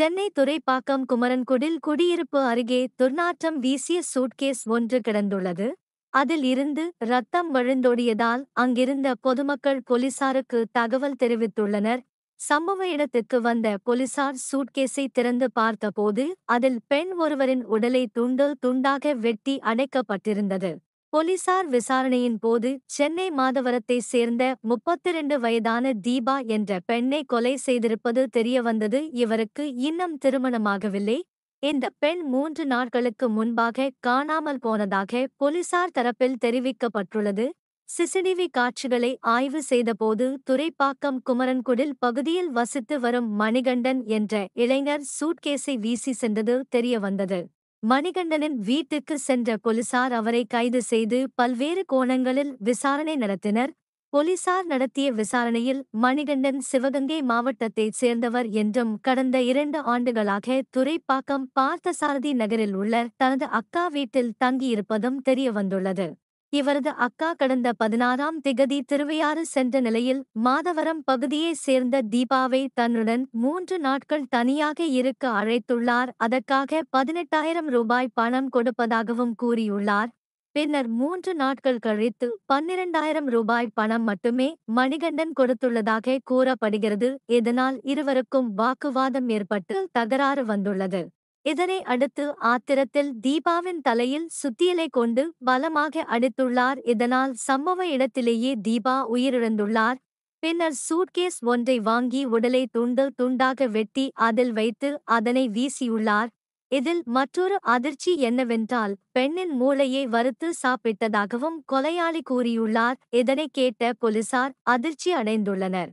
சென்னை துறைப்பாக்கம் குமரன்குடில் குடியிருப்பு அருகே துர்நாற்றம் வீசிய சூட்கேஸ் ஒன்று கிடந்துள்ளது அதில் இருந்து ரத்தம் வழுந்தோடியதால் அங்கிருந்த பொதுமக்கள் போலீசாருக்கு தகவல் தெரிவித்துள்ளனர் சம்பவ இடத்துக்கு வந்த போலீசார் சூட்கேஸை திறந்து பார்த்தபோது அதில் பெண் ஒருவரின் உடலை துண்டு துண்டாக வெட்டி அடைக்கப்பட்டிருந்தது போலீசார் விசாரணையின் போது சென்னை மாதவரத்தை சேர்ந்த முப்பத்திரண்டு வயதான தீபா என்ற பெண்ணை கொலை செய்திருப்பது தெரியவந்தது இவருக்கு இன்னும் திருமணமாகவில்லை இந்த பெண் மூன்று நாட்களுக்கு முன்பாக காணாமல் போனதாக போலீசார் தரப்பில் தெரிவிக்கப்பட்டுள்ளது சிசிடிவி காட்சிகளை ஆய்வு செய்தபோது துரைப்பாக்கம் குமரன்குடில் பகுதியில் வசித்து வரும் மணிகண்டன் என்ற இளைஞர் சூட்கேஸை வீசி சென்றது தெரியவந்தது மணிகண்டனின் வீட்டுக்கு சென்ற போலீசார் அவரை கைது செய்து பல்வேறு கோணங்களில் விசாரணை நடத்தினர் போலீசார் நடத்திய விசாரணையில் மணிகண்டன் சிவகங்கை மாவட்டத்தைச் சேர்ந்தவர் என்றும் கடந்த இரண்டு ஆண்டுகளாக துரைப்பாக்கம் பார்த்தசாரதி நகரில் உள்ள தனது அக்கா வீட்டில் தங்கியிருப்பதும் தெரியவந்துள்ளது இவரது அக்கா கடந்த பதினாறாம் திகதி திருவையாறு சென்ற நிலையில் மாதவரம் பகுதியைச் சேர்ந்த தீபாவை தன்னுடன் மூன்று நாட்கள் தனியாக இருக்க அழைத்துள்ளார் அதற்காக பதினெட்டாயிரம் ரூபாய் பணம் கொடுப்பதாகவும் கூறியுள்ளார் பின்னர் மூன்று நாட்கள் கழித்து பன்னிரண்டாயிரம் ரூபாய் பணம் மட்டுமே மணிகண்டன் கொடுத்துள்ளதாக கூறப்படுகிறது இதனால் இருவருக்கும் வாக்குவாதம் ஏற்பட்டு தகராறு வந்துள்ளது இதனை அடுத்து ஆத்திரத்தில் தீபாவின் தலையில் சுத்தியலை கொண்டு பலமாக அடித்துள்ளார் இதனால் சம்பவ இடத்திலேயே தீபா உயிரிழந்துள்ளார் பின்னர் சூட்கேஸ் ஒன்றை வாங்கி உடலை துண்டு துண்டாக வெட்டி அதில் வைத்து அதனை வீசியுள்ளார் இதில் மற்றொரு அதிர்ச்சி என்னவென்றால் பெண்ணின் மூளையை வறுத்து சாப்பிட்டதாகவும் கொலையாளி கூறியுள்ளார் இதனை கேட்ட போலீசார் அதிர்ச்சி அடைந்துள்ளனர்